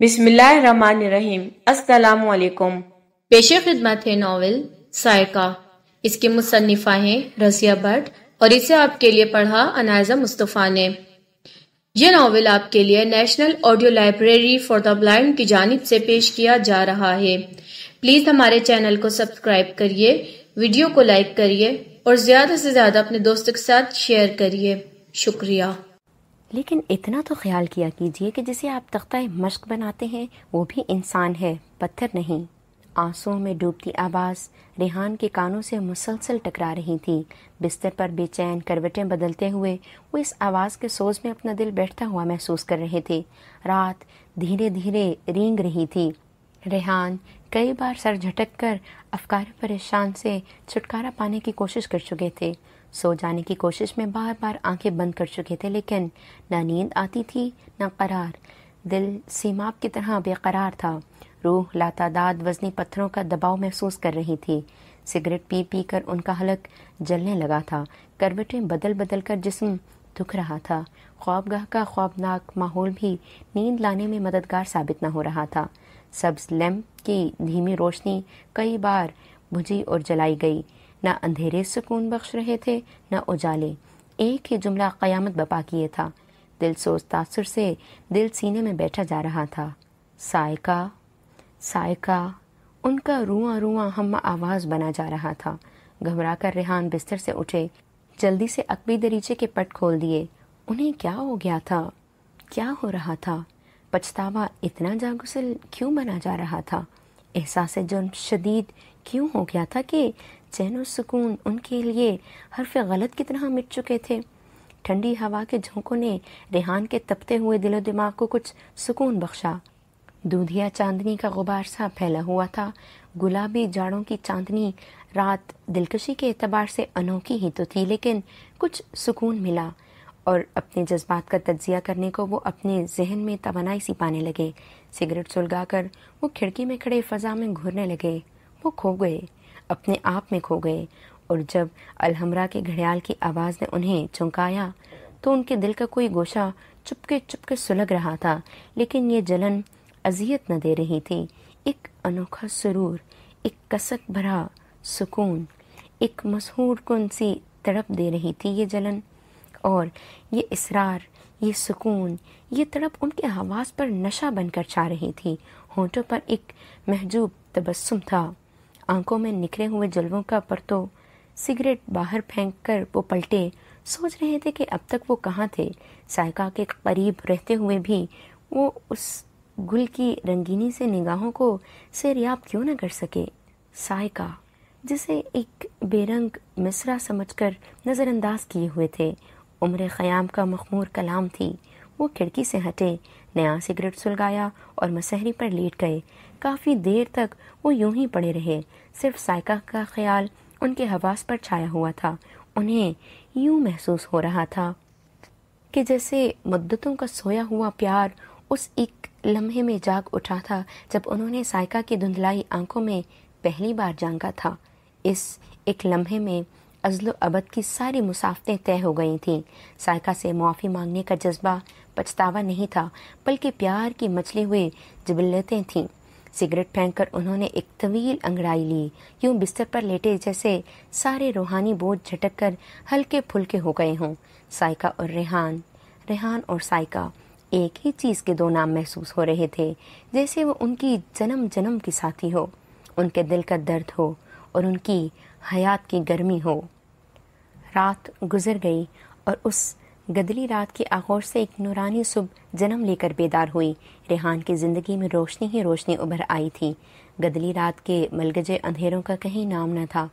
बिसमीम् अलैक्म पेश खिदमत है नावल सायका इसके मुसनफ़ा है रसिया भट्ट और इसे आपके लिए पढ़ा अनायजा मुस्तफ़ा ने यह नावल आपके लिए National Audio Library for the Blind की जानब से पेश किया जा रहा है प्लीज़ हमारे चैनल को सब्सक्राइब करिए वीडियो को लाइक करिए और ज़्यादा से ज़्यादा अपने दोस्तों के साथ शेयर करिए शुक्रिया लेकिन इतना तो ख्याल किया कीजिए कि जिसे आप तख्ता मश्क बनाते हैं वो भी इंसान है पत्थर नहीं आंसुओं में डूबती आवाज़ रेहान के कानों से मुसलसल टकरा रही थी बिस्तर पर बेचैन करवटें बदलते हुए वो इस आवाज़ के सोज में अपना दिल बैठता हुआ महसूस कर रहे थे रात धीरे धीरे रेंग रही थी रेहान कई बार सर झटक कर अफकार परेशान से छुटकारा पाने की कोशिश कर चुके थे सो जाने की कोशिश में बार बार आंखें बंद कर चुके थे लेकिन ना नींद आती थी ना करार दिल सीमाप की तरह बेकरार था रूह लातादाद वजनी पत्थरों का दबाव महसूस कर रही थी सिगरेट पी पी कर उनका हलक जलने लगा था करवटें बदल बदल कर जिसम दुख रहा था ख्वाबगाह का ख्वाबनाक माहौल भी नींद लाने में मददगार साबित ना हो रहा था सब्ज लैम्प की धीमी रोशनी कई बार बुझी और जलाई गई ना अंधेरे सुकून बख्श रहे थे न उजाले एक ही जुमला क़यामत बपा किए था दिल सोच तासर से दिल सीने में बैठा जा रहा था सायका सायका उनका रुआ रुआ हम आवाज़ बना जा रहा था घबरा कर रेहान बिस्तर से उठे जल्दी से अकबी दरीचे के पट खोल दिए उन्हें क्या हो गया था क्या हो रहा था पछतावा इतना जागुसल क्यों बना जा रहा था एहसास जुर्म शदीद क्यों हो गया था कि चैन और सुकून उनके लिए हरफ गलत की तरह मिट चुके थे ठंडी हवा के झोंकों ने रेहान के तपते हुए दिलो दिमाग को कुछ सुकून बख्शा दूधिया चांदनी का गुबार सा फैला हुआ था गुलाबी जाड़ों की चांदनी रात दिलकशी के एतबार से अनोखी ही तो थी लेकिन कुछ सुकून मिला और अपने जज्बात का तजिया करने को वो अपने जहन में तोनाई सी पाने लगे सिगरेट सुलगा कर वो खिड़की में खड़े फ़जा में घूरने लगे वो खो गए अपने आप में खो गए और जब अलहमरा के घड़ियाल की आवाज़ ने उन्हें चौंकाया तो उनके दिल का कोई गोशा चुपके चुपके सुलग रहा था लेकिन ये जलन अजियत न दे रही थी एक अनोखा सुरूर एक कसक भरा सुकून एक मशहूर कन सी तड़प दे रही थी ये जलन और ये इसरार ये सुकून ये तड़प उनके आवाज़ पर नशा बनकर छा रही थी होंठों पर एक महजूब तबस्सुम था आंखों में निखरे हुए जलवों का परतो सिगरेट बाहर फेंक कर वो पलटे सोच रहे थे कि अब तक वो कहाँ थे सायका के करीब रहते हुए भी वो उस गुल की रंगीनी से निगाहों को सैरियाब क्यों न कर सके सायका जिसे एक बेरंग मिसरा समझकर नज़रअंदाज किए हुए थे उम्र ख़याम का मखमूर कलाम थी वो खिड़की से हटे नया सिगरेट सुलगाया और मसहरी पर लेट गए काफ़ी देर तक वो यूं ही पड़े रहे सिर्फ साइका का ख्याल उनके हवास पर छाया हुआ था उन्हें यूं महसूस हो रहा था कि जैसे मुद्दतों का सोया हुआ प्यार उस एक लम्हे में जाग उठा था जब उन्होंने साइका की धुंधलाई आंखों में पहली बार जांगा था इस एक लम्हे में अजलो अबद की सारी मुसाफतें तय हो गई थीं सायका से मुआफ़ी मांगने का जज्बा पछतावा नहीं था बल्कि प्यार की मचली हुई जबलतें थीं सिगरेट फेंककर उन्होंने एक तवील अंगड़ाई ली यूं बिस्तर पर लेटे जैसे सारे रूहानी बोझ झटक कर हल्के फुलके हो गए हों साइका और रेहान रेहान और साइका एक ही चीज़ के दो नाम महसूस हो रहे थे जैसे वो उनकी जन्म जन्म की साथी हो उनके दिल का दर्द हो और उनकी हयात की गर्मी हो रात गुजर गई और उस गदली रात के आगोश से एक नूरानी सुबह जन्म लेकर बेदार हुई रेहान की ज़िंदगी में रोशनी ही रोशनी उभर आई थी गदली रात के मलगजे अंधेरों का कहीं नाम न था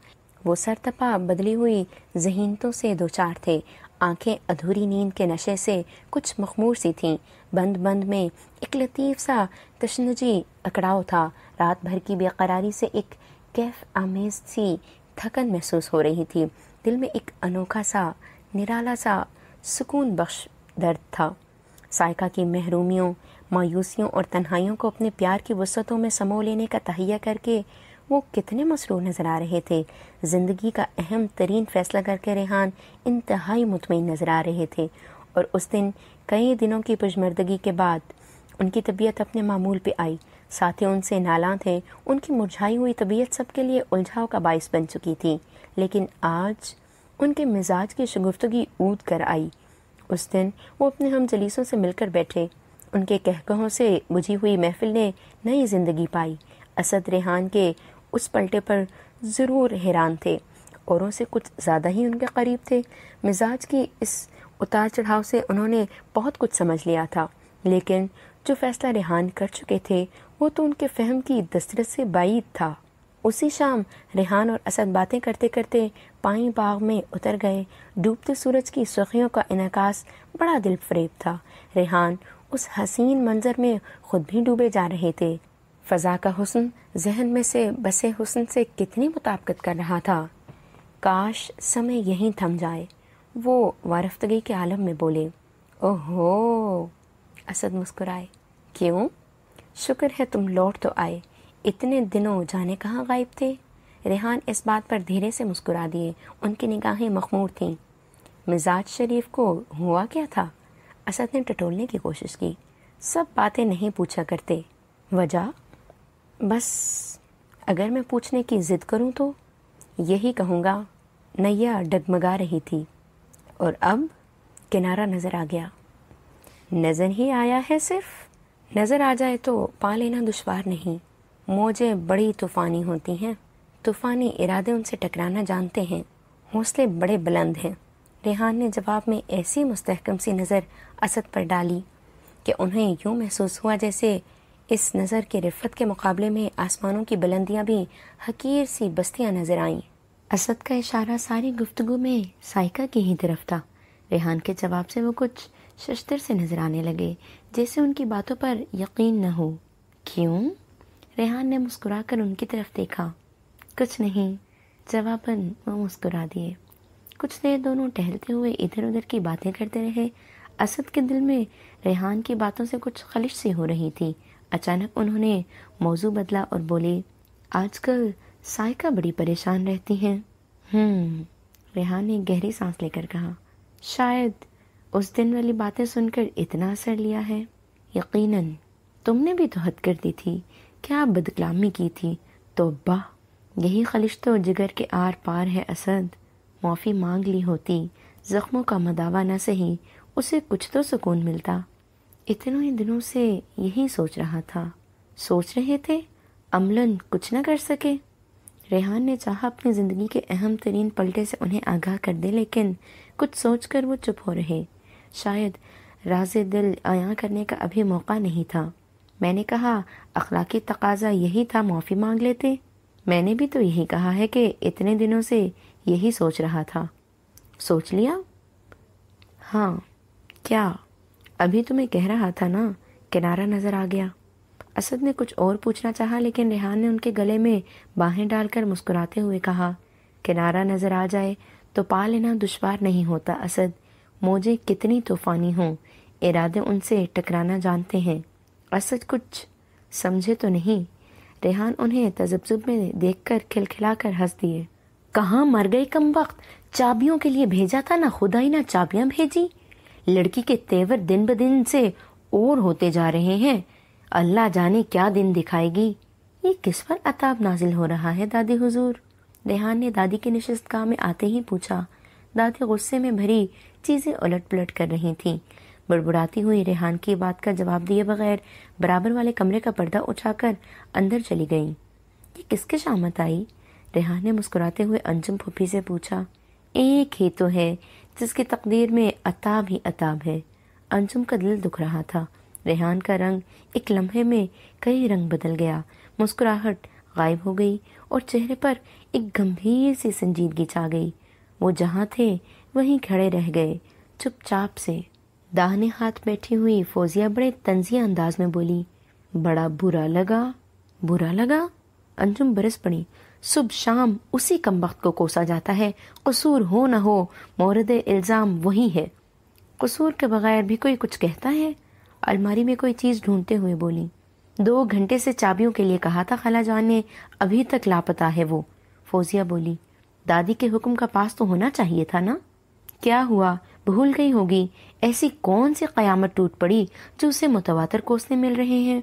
वो सरतपा बदली हुई जहीनतों से दो चार थे आंखें अधूरी नींद के नशे से कुछ मखमूर सी थीं बंद बंद में एक लतीफ़ सा तशनजी अकड़ाव था रात भर की बेकरारी से एक कैफ आमेज सी थकन महसूस हो रही थी दिल में एक अनोखा सा निराला सा सुकून बख्श दर्द था सायका की महरूमियों मायूसियों और तन्हाइयों को अपने प्यार की वसतों में समो लेने का तहिया करके वो कितने मसरूर नज़र आ रहे थे ज़िंदगी का अहम तरीन फ़ैसला करके रेहान इंतहाई मुतमिन नज़र आ रहे थे और उस दिन कई दिनों की पुजमर्दगी के बाद उनकी तबीयत अपने मामूल पे आई साथ उनसे नाला थे उनकी मुरझाई हुई तबीयत सबके लिए उलझाव का बायस बन चुकी थी लेकिन आज उनके मिजाज की शगुफ्तगी ऊद कर आई उस दिन वो अपने हम जलीसों से मिलकर बैठे उनके कहकहों से बुझी हुई महफिल ने नई जिंदगी पाई असद रेहान के उस पलटे पर ज़रूर हैरान थे औरों से कुछ ज़्यादा ही उनके करीब थे मिजाज की इस उतार चढ़ाव से उन्होंने बहुत कुछ समझ लिया था लेकिन जो फैसला रेहान कर चुके थे वो तो उनके फहम की दस्तरत से बाइद था उसी शाम रेहान और असद बातें करते करते पाई बाग में उतर गए डूबते सूरज की सुर्खियों का इनकास बड़ा दिल फरेब था रेहान उस हसीन मंजर में खुद भी डूबे जा रहे थे फ़ज़ा का हुसन जहन में से बसे हुसन से कितनी मुताबकत कर रहा था काश समय यहीं थम जाए वो वारफ्तगी के आलम में बोले ओहो असद मुस्कुराए क्यों शुक्र है तुम लौट तो आए इतने दिनों जाने कहाँ गायब थे रेहान इस बात पर धीरे से मुस्कुरा दिए उनकी निगाहें मखमूर थीं मिजाज शरीफ को हुआ क्या था असद ने टटोलने की कोशिश की सब बातें नहीं पूछा करते वजह बस अगर मैं पूछने की ज़िद करूं तो यही कहूँगा नैया डगमगा रही थी और अब किनारा नज़र आ गया नज़र ही आया है सिर्फ नज़र आ जाए तो पा लेना दुशवार नहीं मौजें बड़ी तूफ़ानी होती हैं तूफ़ानी इरादे उनसे टकराना जानते हैं हौसले बड़े बुलंद हैं रेहान ने जवाब में ऐसी मुस्तकम सी नज़र असद पर डाली कि उन्हें यूँ महसूस हुआ जैसे इस नज़र के रिफत के मुकाबले में आसमानों की बुलंदियाँ भी हकीर सी बस्तियाँ नज़र आईं असद का इशारा सारी गुफ्तगु में सायका की ही तरफ था रेहान के जवाब से वो कुछ शशतर से नज़र आने लगे जैसे उनकी बातों पर यकीन न हो क्यों रेहान ने मुस्कुरा कर उनकी तरफ देखा कुछ नहीं जवाबन वो मुस्कुरा दिए कुछ देर दोनों टहलते हुए इधर उधर की बातें करते रहे असद के दिल में रेहान की बातों से कुछ खलिश सी हो रही थी अचानक उन्होंने मौजू बदला और बोले आजकल सायका बड़ी परेशान रहती हैं हम्म, रेहान ने गहरी सांस लेकर कहा शायद उस दिन वाली बातें सुनकर इतना असर लिया है यकीनन तुमने भी तो हद कर दी थी क्या बदकलामी की थी तो बाह यही खलिश्त और जिगर के आर पार है असद माफ़ी मांग ली होती ज़ख्मों का मदावा न सही उसे कुछ तो सुकून मिलता इतनों ही दिनों से यही सोच रहा था सोच रहे थे अमलन कुछ न कर सके रेहान ने चाहा अपनी ज़िंदगी के अहम तरीन पलटे से उन्हें आगाह कर दे लेकिन कुछ सोच कर वो चुप हो रहे शायद राज दिल आया करने का अभी मौका नहीं था मैंने कहा अखलाकी तकाजा यही था माफ़ी मांग लेते मैंने भी तो यही कहा है कि इतने दिनों से यही सोच रहा था सोच लिया हाँ क्या अभी तुम्हें तो कह रहा था ना किनारा नज़र आ गया असद ने कुछ और पूछना चाहा लेकिन रेहान ने उनके गले में बाहें डालकर मुस्कुराते हुए कहा किनारा नज़र आ जाए तो पा लेना दुशवार नहीं होता असद मोजे कितनी तूफ़ानी हों इरादे उनसे टकराना जानते हैं असद कुछ समझे तो नहीं रेहान उन्हें तजब्जुब में देख कर खिलखिला कर हंस दिए कहाँ मर गई कम वक्त चाबियों के लिए भेजा था ना खुदा ही ना चाबियां भेजी लड़की के तेवर दिन ब दिन से और होते जा रहे हैं अल्लाह जाने क्या दिन दिखाएगी ये किस पर अताब नाजिल हो रहा है दादी हुजूर रेहान ने दादी की नशस्त गाह में आते ही पूछा दादी गुस्से में भरी चीज़ें उलट पुलट कर रही थी बुड़बुड़ाती हुई रेहान की बात का जवाब दिए बगैर बराबर वाले कमरे का पर्दा उठाकर अंदर चली गई ये किसके शामत आई रेहान ने मुस्कुराते हुए अंजुम फूफी से पूछा एक ही तो है जिसकी तकदीर में अताब ही अताब है अंजुम का दिल दुख रहा था रेहान का रंग एक लम्हे में कई रंग बदल गया मुस्कुराहट गायब हो गई और चेहरे पर एक गंभीर सी संजीदगी छा गई वो जहाँ थे वहीं खड़े रह गए चुपचाप से दाहने हाथ बैठी हुई फौजिया बड़े तंजिया अंदाज में बोली बड़ा बुरा लगा बुरा लगा अंजुम बरस पड़ी सुबह शाम उसी कम वक्त को कोसा जाता है कसूर हो ना हो मोरद इल्ज़ाम वही है कसूर के बगैर भी कोई कुछ कहता है अलमारी में कोई चीज़ ढूंढते हुए बोली दो घंटे से चाबियों के लिए कहा था खाला जान ने अभी तक लापता है वो फौजिया बोली दादी के हुक्म का पास तो होना चाहिए था ना क्या हुआ भूल गई होगी ऐसी कौन सी क़यामत टूट पड़ी जो उसे मुतवातर कोसने मिल रहे हैं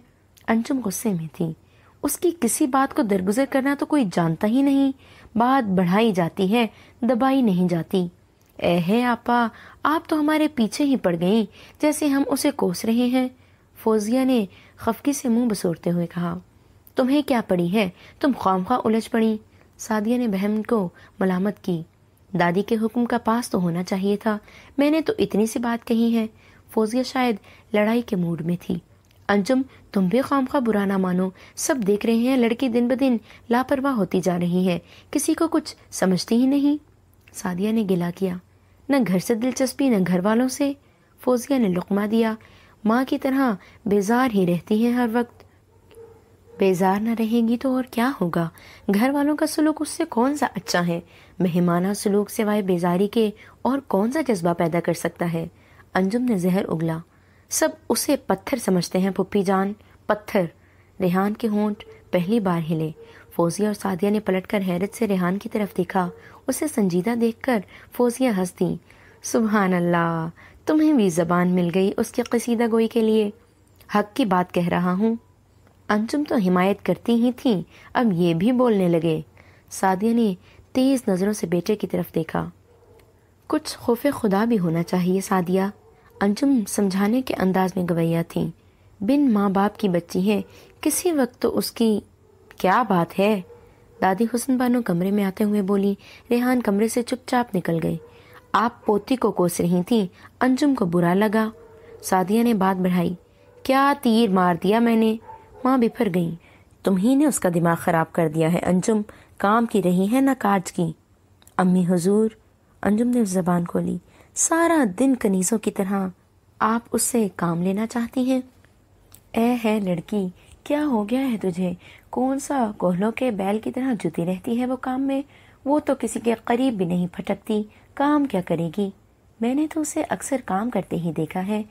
अंजुम गुस्से में थी उसकी किसी बात को दरगुजर करना तो कोई जानता ही नहीं बात बढ़ाई जाती है दबाई नहीं जाती एहे आपा आप तो हमारे पीछे ही पड़ गई जैसे हम उसे कोस रहे हैं फौजिया ने खफकी से मुंह बसोरते हुए कहा तुम्हें क्या पड़ी है तुम खामखा उलझ पड़ी सादिया ने बहन को मलामत की दादी के हुक्म का पास तो होना चाहिए था मैंने तो इतनी सी बात कही है फौजिया शायद लड़ाई के मूड में थी अंजुम तुम भी खाम खा बुरा ना मानो सब देख रहे हैं लड़की दिन ब दिन लापरवाह होती जा रही है किसी को कुछ समझती ही नहीं सादिया ने गिला किया न घर से दिलचस्पी न घर वालों से फौजिया ने लुकमा दिया माँ की तरह बेजार ही रहती हैं हर वक्त बेजार न रहेगी तो और क्या होगा घर वालों का सलूक उससे कौन सा अच्छा है मेहमाना सलूक सिवाय बेजारी के और कौन सा जज्बा पैदा कर सकता है अंजुम ने जहर उगला सब उसे पत्थर समझते हैं पुप्पी जान पत्थर रेहान के होंठ पहली बार हिले फौजिया और सादिया ने पलटकर हैरत से रेहान की तरफ देखा उसे संजीदा देखकर फौजिया हंस दी सुबहान अल्लाह तुम्हें भी जबान मिल गई उसकी कसीदा गोई के लिए हक की बात कह रहा हूँ अंजुम तो हिमायत करती ही थी अब ये भी बोलने लगे सादिया ने तेज़ नज़रों से बेटे की तरफ देखा कुछ खौफ खुदा भी होना चाहिए सादिया अंजुम समझाने के अंदाज में गवैया थी बिन माँ बाप की बच्ची है किसी वक्त तो उसकी क्या बात है दादी हुसन बानो कमरे में आते हुए बोली रेहान कमरे से चुपचाप निकल गई आप पोती को कोस रही थी अंजुम को बुरा लगा सादिया ने बात बढ़ाई क्या तीर मार दिया मैंने माँ बिफर गई तुम ही ने उसका दिमाग ख़राब कर दिया है अंजुम काम की रही है ना काज की अम्मी हुजूर अंजुम ने जबान खोली सारा दिन कनीज़ों की तरह आप उससे काम लेना चाहती हैं ए है लड़की क्या हो गया है तुझे कौन सा कोहलों के बैल की तरह जुती रहती है वो काम में वो तो किसी के करीब भी नहीं फटकती काम क्या करेगी मैंने तो उसे अक्सर काम करते ही देखा है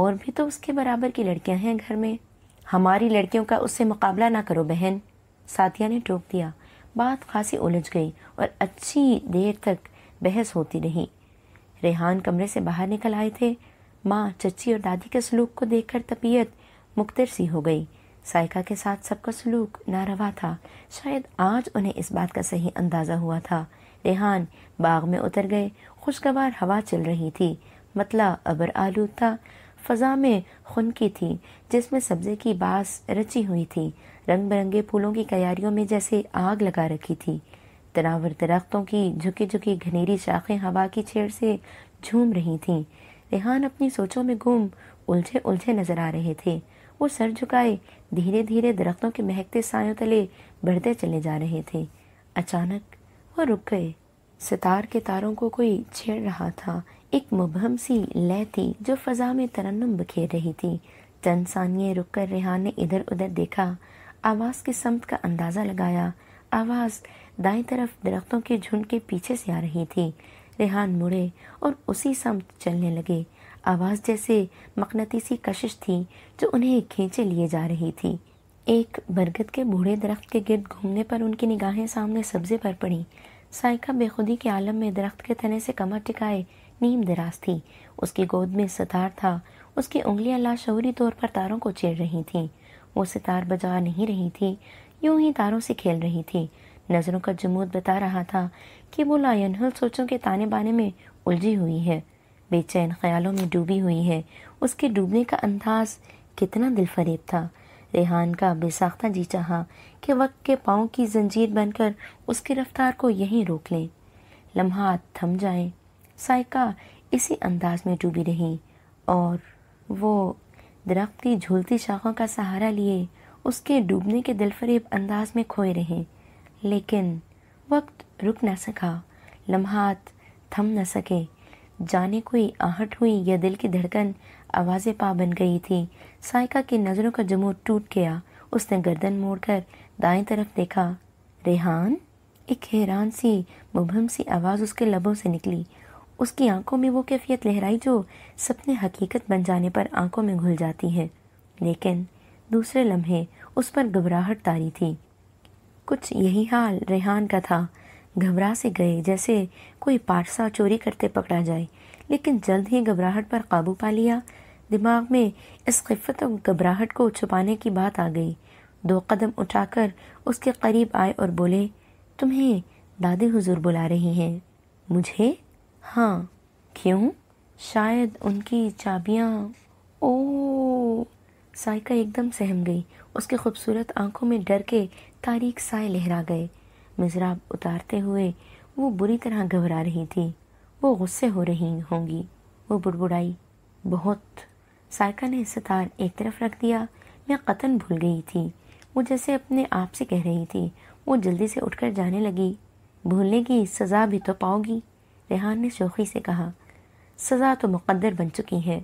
और भी तो उसके बराबर की लड़कियां हैं घर में हमारी लड़कियों का उससे मुकाबला ना करो बहन साथिया ने टोक दिया बात खासी उलझ गई और अच्छी देर तक बहस होती रही रेहान कमरे से बाहर निकल आए थे माँ चची और दादी के सलूक को देखकर तबीयत मुख्तर सी हो गई सायका के साथ सबका सलूक नारवा था शायद आज उन्हें इस बात का सही अंदाज़ा हुआ था रेहान बाग में उतर गए खुशगवार हवा चल रही थी मतला अबर आलूद था फ़ज़ा में खुनकी थी जिसमें सब्ज़े की बास रची हुई थी रंग बिरंगे फूलों की क्यारियों में जैसे आग लगा रखी थी तनावर दरख्तों की झुकी झुकी घनेरी शाखें हवा की छेड़ से झूम रही थीं रेहान अपनी सोचों में गुम उलझे उलझे नजर आ रहे थे वो सर झुकाए धीरे धीरे दरख्तों के महकते सायों तले बढ़ते चले जा रहे थे अचानक वो रुक गए सितार के तारों को कोई छेड़ रहा था एक मुबहम सी लय थी जो फ़जा में तरन्नम बखेर रही थी चंद सानिये रुक कर रेहान ने इधर उधर देखा आवाज़ की समत का अंदाज़ा लगाया आवाज़ दाएं तरफ दरख्तों के झुंड के पीछे से आ रही थी रेहान मुड़े और उसी समत चलने लगे आवाज़ जैसे मकनतीसी कशिश थी जो उन्हें खींचे लिए जा रही थी एक बरगद के बूढ़े दरख्त के गिर्द घूमने पर उनकी निगाहें सामने सब्जे पर पड़ी साइका बेखुदी के आलम में दरख्त के तने से कमर टिकाए नीम दराज थी उसकी गोद में सितार था उसकी उंगलियां लाशूरी तौर पर तारों को चेड़ रही थीं वो सितार बजा नहीं रही थी यूं ही तारों से खेल रही थी नज़रों का जमूद बता रहा था कि वो लायनहल सोचों के ताने बाने में उलझी हुई है बेचैन ख्यालों में डूबी हुई है उसके डूबने का अंदाज कितना दिलफरेब था रेहान का बेसाख्ता जी चाहा कि वक्त के पाँव की जंजीर बनकर उसकी रफ्तार को यहीं रोक लें लम्हा थम जाएं साइका इसी अंदाज में डूबी रही और वो दरख्त की झूलती शाखों का सहारा लिए उसके डूबने के दिलफरेब अंदाज में खोए रहे लेकिन वक्त रुक ना सका लम्हात थम न सके जाने कोई आहट हुई या दिल की धड़कन आवाज़ें पा बन गई थी साइका की नज़रों का जमूर टूट गया उसने गर्दन मोड़कर दाएं तरफ देखा रेहान एक हैरान सी मुबहम सी आवाज़ उसके लबों से निकली उसकी आंखों में वो कैफियत लहराई जो सपने हकीकत बन जाने पर आंखों में घुल जाती है लेकिन दूसरे लम्हे उस पर घबराहट तारी थी कुछ यही हाल रेहान का था घबरा से गए जैसे कोई पारसा चोरी करते पकड़ा जाए लेकिन जल्द ही घबराहट पर काबू पा लिया दिमाग में इस खिफत और घबराहट को छुपाने की बात आ गई दो कदम उठाकर उसके करीब आए और बोले तुम्हें दादी हुजूर बुला रही हैं मुझे हाँ क्यों शायद उनकी चाबियाँ ओ सायका एकदम सहम गई उसकी खूबसूरत आंखों में डर के तारीख साय लहरा गए मिजराब उतारते हुए वो बुरी तरह घबरा रही थी वो गुस्से हो रही होंगी वो बुड़बुड़ाई बहुत सायका ने सितार एक तरफ रख दिया मैं कतन भूल गई थी वो जैसे अपने आप से कह रही थी वो जल्दी से उठकर जाने लगी भूलने की सज़ा भी तो पाओगी रेहान ने शोखी से कहा सज़ा तो मुकद्दर बन चुकी है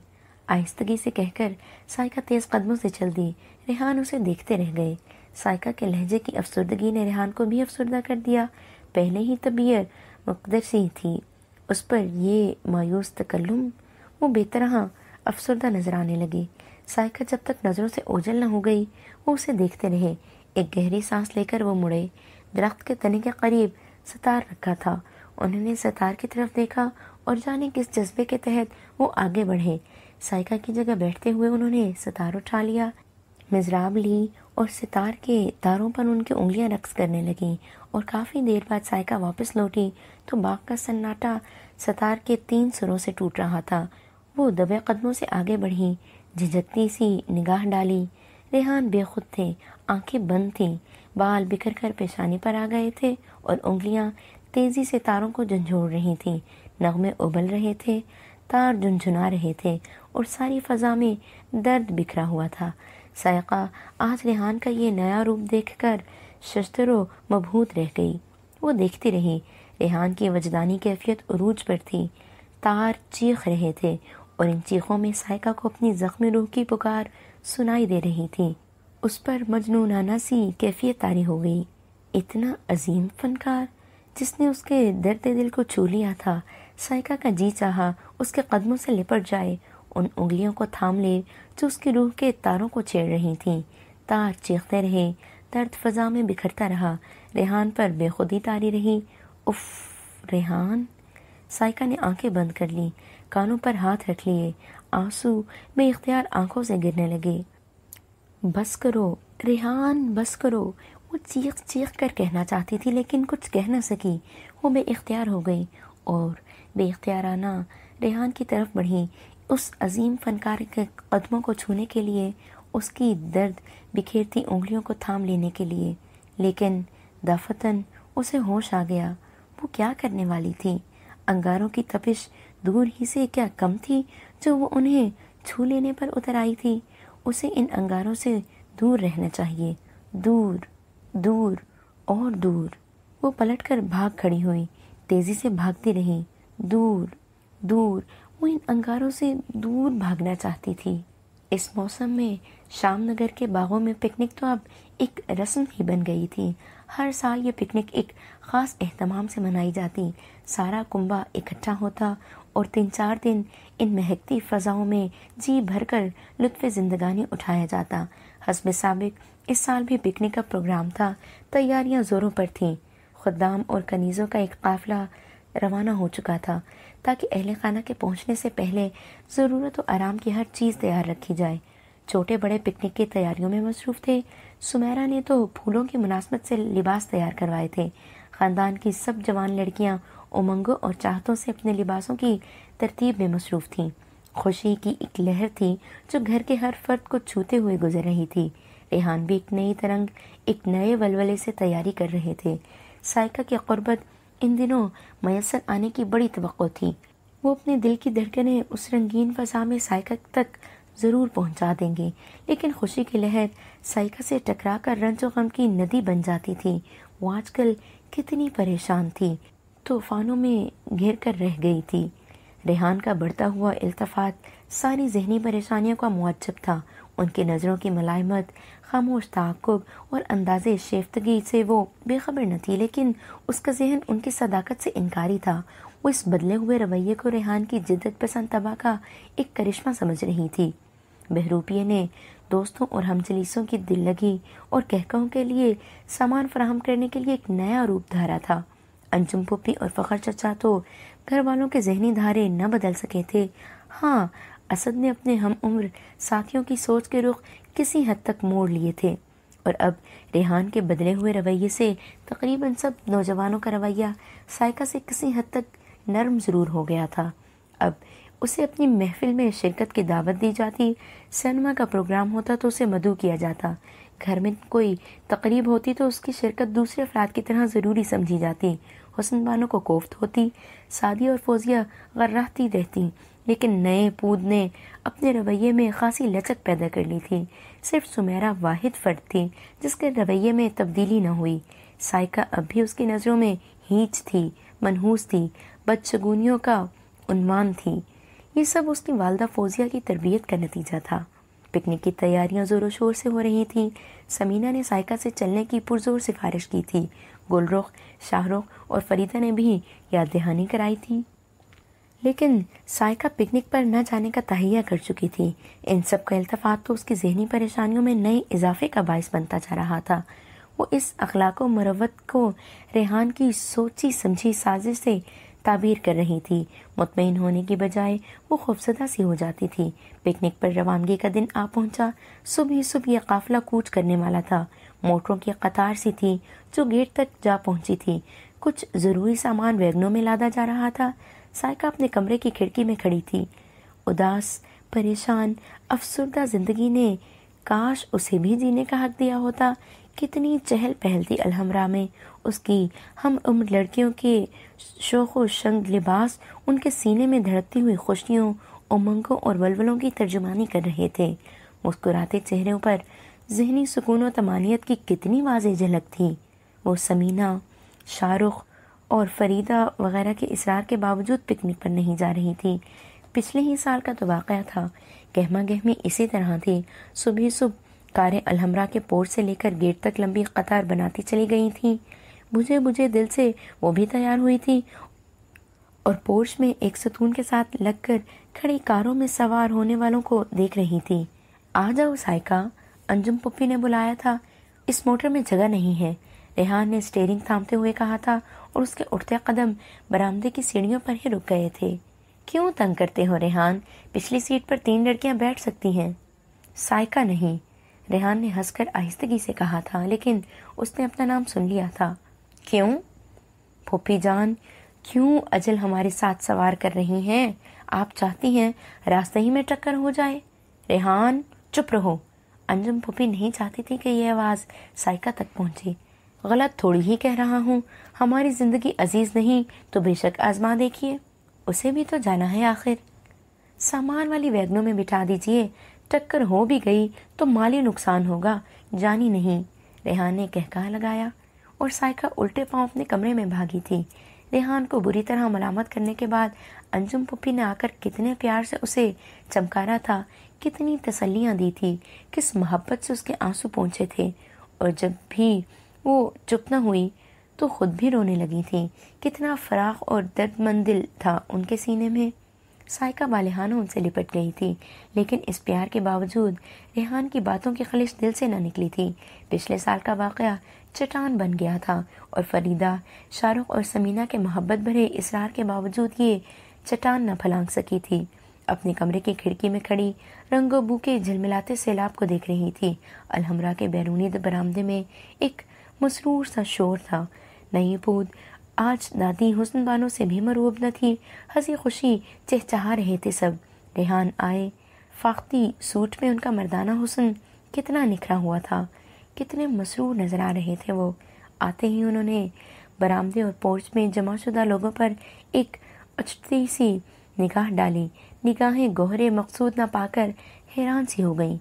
आहिस्तगी से कहकर सायका तेज़ कदमों से चल दी रेहान उसे देखते रह गए सायका के लहजे की अफसरदगी ने रेहान को भी अफसरदा कर दिया पहले ही तबीयत तो मुकदर सी थी उस पर ये मायूस तकल्लुम वो बेतरह अफसरदा नजर आने लगे सायका जब तक नज़रों से ओझल न हो गई वो उसे देखते रहे एक गहरी सांस लेकर वो मुड़े दरख्त के तने के करीब सतार रखा था उन्होंने सतार की तरफ देखा और जाने किस जज्बे के तहत वो आगे बढ़े सायका की जगह बैठते हुए उन्होंने सतार उठा लिया मिजराब ली और सितार के तारों पर उनकी उंगलियां रक्स करने लगीं और काफ़ी देर बाद सायका वापस लौटी तो बाग का सन्नाटा सतार के तीन सुरों से टूट रहा था वो दबे कदमों से आगे बढ़ी झिझकती सी निगाह डाली रेहान बेखुद थे आंखें बंद थीं बाल बिखर कर पेशानी पर आ गए थे और उंगलियां तेज़ी से तारों को झंझोड़ रही थी नगमे उबल रहे थे तार झुंझुना रहे थे और सारी फजा में दर्द बिखरा हुआ था सैका आज रेहान का ये नया रूप देखकर शस्तरों मबहूत रह गई वो देखती रही रेहान की वजदानी कैफियत अरूज पर थी तार चीख रहे थे और इन चीखों में सायका को अपनी ज़ख्मी रूह की पुकार सुनाई दे रही थी उस पर मजनूनाना सी कैफियत तारी हो गई इतना अजीम फनकार जिसने उसके दर्द दिल को छू लिया था साइका का जी चाहा उसके कदमों से लिपट जाए उन उंगलियों को थाम ले जो उसकी रूह के तारों को छेड़ रही थीं तार चीखते रहे दर्द फजा में बिखरता रहा रेहान पर बेखुदी तारी रही उफ रेहान साइका ने आंखें बंद कर ली कानों पर हाथ रख लिए आंसू बेख्तियार आंखों से गिरने लगे बस करो रेहान बस करो वो चीख चीख कर कहना चाहती थी लेकिन कुछ कह ना सकी वो बेख्तियार हो गई और बेख्तियाराना रेहान की तरफ बढ़ी उस अजीम फनकार के कदमों को छूने के लिए उसकी दर्द बिखेरती उंगलियों को थाम लेने के लिए लेकिन दफतन उसे होश आ गया वो क्या करने वाली थी अंगारों की तपिश दूर ही से क्या कम थी जो वो उन्हें छू लेने पर उतर आई थी उसे इन अंगारों से दूर रहना चाहिए दूर दूर और दूर वो पलट कर भाग खड़ी हुई तेज़ी से भागती रही दूर दूर वो इन अंगारों से दूर भागना चाहती थी इस मौसम में शामनगर के बागों में पिकनिक तो अब एक रस्म ही बन गई थी हर साल ये पिकनिक एक ख़ास अहतमाम से मनाई जाती सारा कुंबा इकट्ठा होता और तीन चार दिन इन महकती फ़जाओं में जी भरकर लुत्फ़ ज़िंदगानी उठाया जाता हसब सबक इस साल भी बिकने का प्रोग्राम था तैयारियां ज़ोरों पर थीं खुदाम और कनीज़ों का एक काफ़िला रवाना हो चुका था ताकि अहल खाना के पहुंचने से पहले ज़रूरत और आराम की हर चीज़ तैयार रखी जाए छोटे बड़े पिकनिक की तैयारियों में मसरूफ़ थे सुमेरा ने तो फूलों की मुनासबत से लिबास तैयार करवाए थे ख़ानदान की सब जवान लड़कियाँ उमंगों और चाहतों से अपने लिबासों की तरतीब में मसरूफ़ थीं खुशी की एक लहर थी जो घर के हर फर्द को छूते हुए गुजर रही थी रेहान भी एक नई तरंग एक नए वलवले से तैयारी कर रहे थे सायका की कुर्बत इन दिनों मैसर आने की बड़ी तो थी वो अपने दिल की धड़कने उस रंगीन फजा में सायका तक ज़रूर पहुंचा देंगे लेकिन खुशी की लहर सायका से टकरा कर रंज गम की नदी बन जाती थी वो आजकल कितनी परेशान थी तूफानों में घिर कर रह गई थी रेहान का बढ़ता हुआ अल्तफात सारी जहनी परेशानियों का मुआजब था उनकी नज़रों की मलाइमत खामोश ताकुब और अंदाजे शेफ्तगी से वो बेखबर न थी लेकिन उसका जहन उनकी सदाकत से इनकारी था वो इस बदले हुए रवैये को रेहान की जिद्दत पसंद तबा का एक करिश्मा समझ रही थी बहरूपिया ने दोस्तों और हमजलीसों की दिल लगी और कहकों के लिए सामान फराहम करने के लिए एक नया रूप धारा था अंजुम पुप्पी और फ़खर चचा तो घर वालों के जहनी धारे न बदल सके थे हाँ असद ने अपने हम उम्र साथियों की सोच के रुख किसी हद तक मोड़ लिए थे और अब रेहान के बदले हुए रवैये से तकरीबन सब नौजवानों का रवैया सायका से किसी हद तक नरम ज़रूर हो गया था अब उसे अपनी महफिल में शिरकत की दावत दी जाती सिनेमा का प्रोग्राम होता तो उसे मधु किया जाता घर में कोई तकरीब होती तो उसकी शिरकत दूसरे अफराद की तरह ज़रूरी समझी जाती हुसन बानो को कोफ्त होती सादी और फौजिया गर्राहती रहती लेकिन नए पूद ने अपने रवैये में खासी लचक पैदा कर ली थी सिर्फ सुमेरा वाहिद फर्द थी जिसके रवैये में तब्दीली न हुई सायका अब भी उसकी नज़रों में हीच थी मनहूस थी बदशगुनियों का उन्मान थी ये सब उसकी वालदा फौजिया की तरबियत का नतीजा था पिकनिक की तैयारियां ज़ोरों शोर से हो रही थीं समीना ने सायका से चलने की पुरजोर सिफारिश की थी गुलरुख शाहरुख और फरीदा ने भी याद दहानी कराई थी लेकिन सायका पिकनिक पर न जाने का तहैया कर चुकी थी इन सब का अल्तफात तो उसकी जहनी परेशानियों में नए इजाफे का बायस बनता जा रहा था वो इस अखलाक मरवत को रेहान की सोची समझी साजिश से ताबीर कर रही थी मुतमिन होने की बजाय वो खूबसदा सी हो जाती थी पिकनिक पर रवानगी का दिन आ पहुंचा सुबह सुबह यह काफिला कूच करने वाला था मोटरों की कतार सी थी जो गेट तक जा पहुंची थी कुछ ज़रूरी सामान वैगनों में लादा जा रहा था सायका अपने कमरे की खिड़की में खड़ी थी उदास परेशान अफसरदा जिंदगी ने काश उसे भी जीने का हक दिया होता कितनी चहल पहल थी अलहमरा में उसकी हम उम्र लड़कियों के शोखो शंग लिबास उनके सीने में धड़कती हुई खुशियों उमंगों और वलवलों की तर्जुमानी कर रहे थे मुस्कुराते चेहरों पर जहनी सुकून और तमानियत की कितनी वाज झलक थी वो समीना शाहरुख और फरीदा वगैरह के इसरार के बावजूद पिकनिक पर नहीं जा रही थी पिछले ही साल का तो वाक़ था गहमा गहमी इसी तरह थी सुबह सुबह कारें अलहमरा के पोर्ट से लेकर गेट तक लंबी कतार बनाती चली गई थीं बुझे बुझे दिल से वो भी तैयार हुई थी और पोर्च में एक सतून के साथ लगकर खड़ी कारों में सवार होने वालों को देख रही थी आ जाओ सायका अंजुम पप्पी ने बुलाया था इस मोटर में जगह नहीं है रेहान ने स्टेरिंग थामते हुए कहा था और उसके उठते कदम बरामदे की सीढ़ियों पर ही रुक गए थे क्यों तंग करते हो रेहान पिछली सीट पर तीन लड़कियां बैठ सकती हैं सायका नहीं रेहान ने हंसकर आहिस्तगी से कहा था लेकिन उसने अपना नाम सुन लिया था क्यों फूफी जान क्यों अजल हमारे साथ सवार कर रही हैं आप चाहती हैं रास्ते ही में टक्कर हो जाए रेहान चुप रहो अंजुम फूफी नहीं चाहती थी कि यह आवाज़ साइका तक पहुंची गलत थोड़ी ही कह रहा हूँ हमारी ज़िंदगी अजीज़ नहीं तो बेशक आजमा देखिए उसे भी तो जाना है आखिर सामान वाली वैगनों में बिठा दीजिए टक्कर हो भी गई तो माली नुकसान होगा जानी नहीं रेहान ने कहका लगाया और सायका उल्टे पांव अपने कमरे में भागी थी रेहान को बुरी तरह मलामत करने के बाद अंजुम पुप्पी ने आकर कितने प्यार से उसे चमकारा था कितनी तसल्लियाँ दी थी किस मोहब्बत से उसके आंसू पहुँचे थे और जब भी वो चुप न हुई तो खुद भी रोने लगी थी कितना फराख और दर्दमंद दिल था उनके सीने में सायका बालिहान उनसे लिपट गई थी लेकिन इस प्यार के बावजूद रेहान की बातों की खलिश दिल से ना निकली थी पिछले साल का वाक़ चटान बन गया था और फरीदा शाहरुख और समीना के मोहब्बत भरे इसरार के बावजूद ये चट्टान न फलांग सकी थी अपने कमरे की खिड़की में खड़ी रंगोबू के झिलमिलाते सैलाब को देख रही थी अलहमरा के बैरूनी बरामदे में एक मसरूर सा शोर था नई बूद आज दादी हुसन बानों से भी मरूब न थी हंसी खुशी चहचहा रहे थे सब रेहान आए फाख्ती सूट में उनका मर्दाना हुसन कितना निखरा हुआ था कितने मसरूर नज़र आ रहे थे वो आते ही उन्होंने बरामदे और पोर्च में जमाशुदा लोगों पर एक अचती सी निगाह डाली निगाहें गोहरे मकसूद ना पाकर हैरान सी हो गईं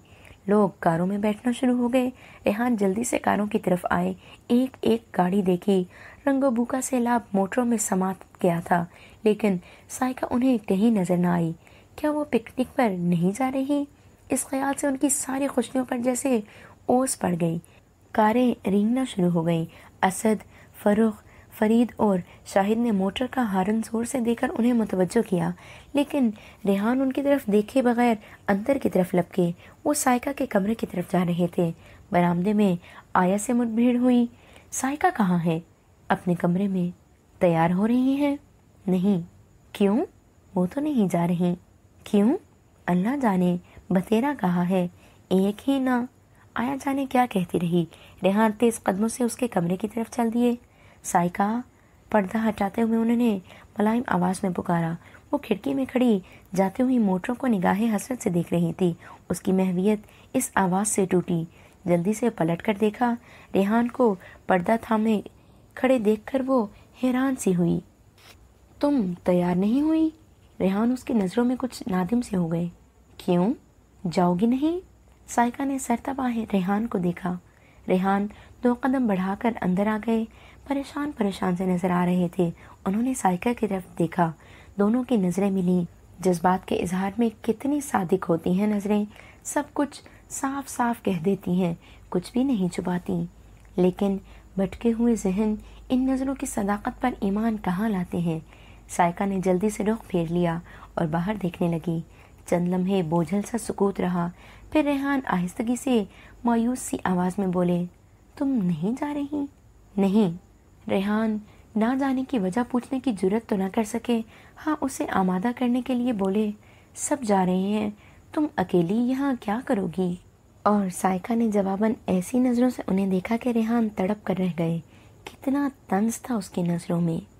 लोग कारों में बैठना शुरू हो गए रेहान जल्दी से कारों की तरफ आए एक एक गाड़ी देखी बूका से सैलाब मोटरों में समाप्त गया था लेकिन सायका उन्हें कहीं नज़र न आई क्या वो पिकनिक पर नहीं जा रही इस ख्याल से उनकी सारी खुशियों पर जैसे ओस पड़ गई कारें रिंगना शुरू हो गई असद फरुख फरीद और शाहिद ने मोटर का हारन जोर से देकर उन्हें मुतवजो किया लेकिन रेहान उनकी तरफ देखे बगैर अंदर की तरफ लपके वो सायका के कमरे की तरफ जा रहे थे बरामदे में आया से मुठभेड़ हुई सायका कहाँ है अपने कमरे में तैयार हो रही हैं नहीं क्यों वो तो नहीं जा रही क्यों अल्लाह जाने बतेरा कहा है एक ही ना आया जाने क्या कहती रही रेहान तेज़ कदमों से उसके कमरे की तरफ चल दिए साइका पर्दा हटाते हुए उन्होंने मुलायम आवाज़ में पुकारा वो खिड़की में खड़ी जाती हुई मोटरों को निगाहें हसरत से देख रही थी उसकी महवियत इस आवाज़ से टूटी जल्दी से पलट कर देखा रेहान को पर्दा थामे खड़े देखकर वो हैरान सी हुई तुम तैयार नहीं हुई रेहान उसकी नज़रों में कुछ नादिम से हो गए क्यों जाओगी नहीं साइका ने सरतबा रेहान को देखा रेहान दो कदम बढ़ाकर अंदर आ गए परेशान परेशान से नज़र आ रहे थे उन्होंने साइकिल की तरफ देखा दोनों की नज़रें मिली जज्बात के इजहार में कितनी सादिक होती हैं नज़रें सब कुछ साफ साफ कह देती हैं कुछ भी नहीं छुपाती लेकिन भटके हुए जहन इन नज़रों की सदाकत पर ईमान कहाँ लाते हैं सायका ने जल्दी से रुख फेर लिया और बाहर देखने लगी चंद लम्हे बोझल सा सुकूत रहा फिर रेहान आहिस्तगी से मायूस सी आवाज़ में बोले तुम नहीं जा रही नहीं रेहान ना जाने की वजह पूछने की जरूरत तो ना कर सके हाँ उसे आमादा करने के लिए बोले सब जा रहे हैं तुम अकेली यहाँ क्या करोगी और सायका ने जवाबन ऐसी नज़रों से उन्हें देखा कि रेहान तड़प कर रह गए कितना तंज था उसकी नज़रों में